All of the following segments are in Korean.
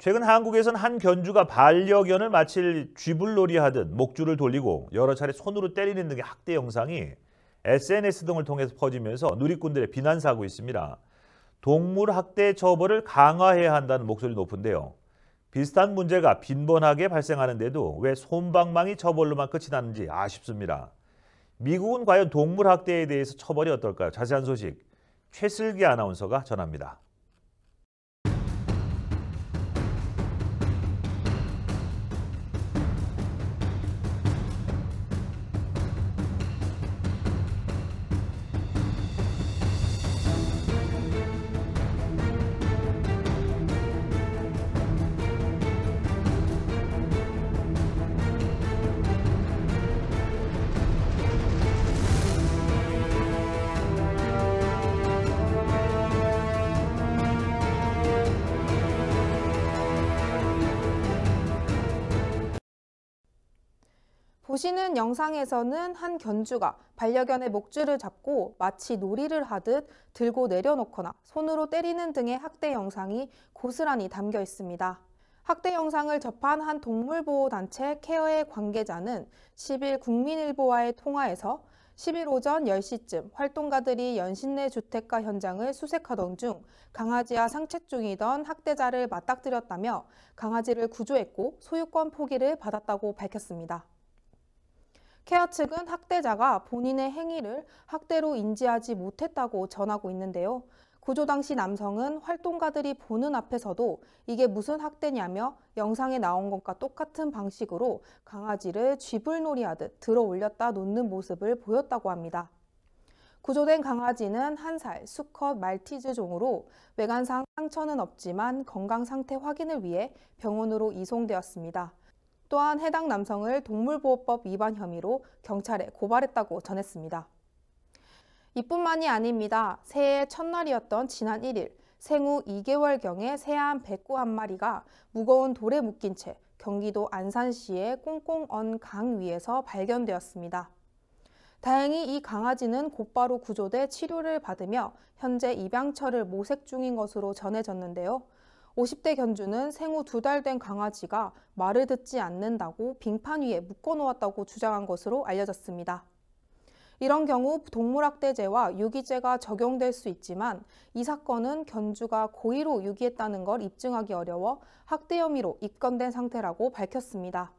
최근 한국에서는한 견주가 반려견을 마치 쥐불놀이 하듯 목줄을 돌리고 여러 차례 손으로 때리는 등의 학대 영상이 SNS 등을 통해서 퍼지면서 누리꾼들의 비난 사고 있습니다. 동물 학대 처벌을 강화해야 한다는 목소리 높은데요. 비슷한 문제가 빈번하게 발생하는데도 왜 솜방망이 처벌로만 끝이 나는지 아쉽습니다. 미국은 과연 동물 학대에 대해서 처벌이 어떨까요? 자세한 소식 최슬기 아나운서가 전합니다. 보시는 영상에서는 한 견주가 반려견의 목줄을 잡고 마치 놀이를 하듯 들고 내려놓거나 손으로 때리는 등의 학대 영상이 고스란히 담겨 있습니다. 학대 영상을 접한 한 동물보호단체 케어의 관계자는 10일 국민일보와의 통화에서 10일 오전 10시쯤 활동가들이 연신내 주택가 현장을 수색하던 중 강아지와 상책 중이던 학대자를 맞닥뜨렸다며 강아지를 구조했고 소유권 포기를 받았다고 밝혔습니다. 케아 측은 학대자가 본인의 행위를 학대로 인지하지 못했다고 전하고 있는데요. 구조 당시 남성은 활동가들이 보는 앞에서도 이게 무슨 학대냐며 영상에 나온 것과 똑같은 방식으로 강아지를 쥐불놀이 하듯 들어 올렸다 놓는 모습을 보였다고 합니다. 구조된 강아지는 한 살 수컷 말티즈 종으로 외관상 상처는 없지만 건강 상태 확인을 위해 병원으로 이송되었습니다. 또한 해당 남성을 동물보호법 위반 혐의로 경찰에 고발했다고 전했습니다. 이뿐만이 아닙니다. 새해 첫날이었던 지난 1일 생후 2개월경에 새한 백구 한 마리가 무거운 돌에 묶인 채 경기도 안산시의 꽁꽁 언 강 위에서 발견되었습니다. 다행히 이 강아지는 곧바로 구조돼 치료를 받으며 현재 입양처를 모색 중인 것으로 전해졌는데요. 50대 견주는 생후 두 달 된 강아지가 말을 듣지 않는다고 빙판 위에 묶어놓았다고 주장한 것으로 알려졌습니다. 이런 경우 동물학대죄와 유기죄가 적용될 수 있지만 이 사건은 견주가 고의로 유기했다는 걸 입증하기 어려워 학대 혐의로 입건된 상태라고 밝혔습니다.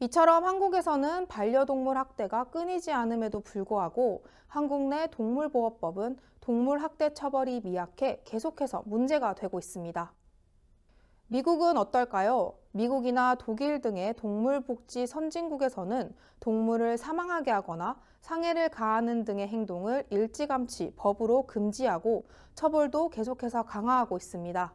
이처럼 한국에서는 반려동물 학대가 끊이지 않음에도 불구하고 한국 내 동물보호법은 동물 학대 처벌이 미약해 계속해서 문제가 되고 있습니다. 미국은 어떨까요? 미국이나 독일 등의 동물복지 선진국에서는 동물을 사망하게 하거나 상해를 가하는 등의 행동을 일찌감치 법으로 금지하고 처벌도 계속해서 강화하고 있습니다.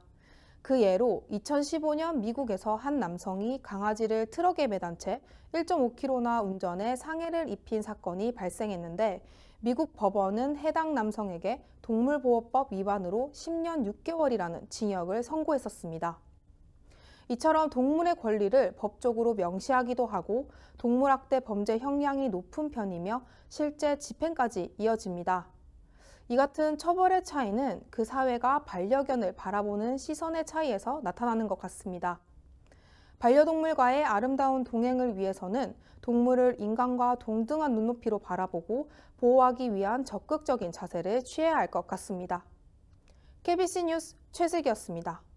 그 예로 2015년 미국에서 한 남성이 강아지를 트럭에 매단 채 1.5km나 운전해 상해를 입힌 사건이 발생했는데 미국 법원은 해당 남성에게 동물보호법 위반으로 10년 6개월이라는 징역을 선고했었습니다. 이처럼 동물의 권리를 법적으로 명시하기도 하고 동물학대 범죄 형량이 높은 편이며 실제 집행까지 이어집니다. 이 같은 처벌의 차이는 그 사회가 반려견을 바라보는 시선의 차이에서 나타나는 것 같습니다. 반려동물과의 아름다운 동행을 위해서는 동물을 인간과 동등한 눈높이로 바라보고 보호하기 위한 적극적인 자세를 취해야 할 것 같습니다. KBC 뉴스 최슬기였습니다.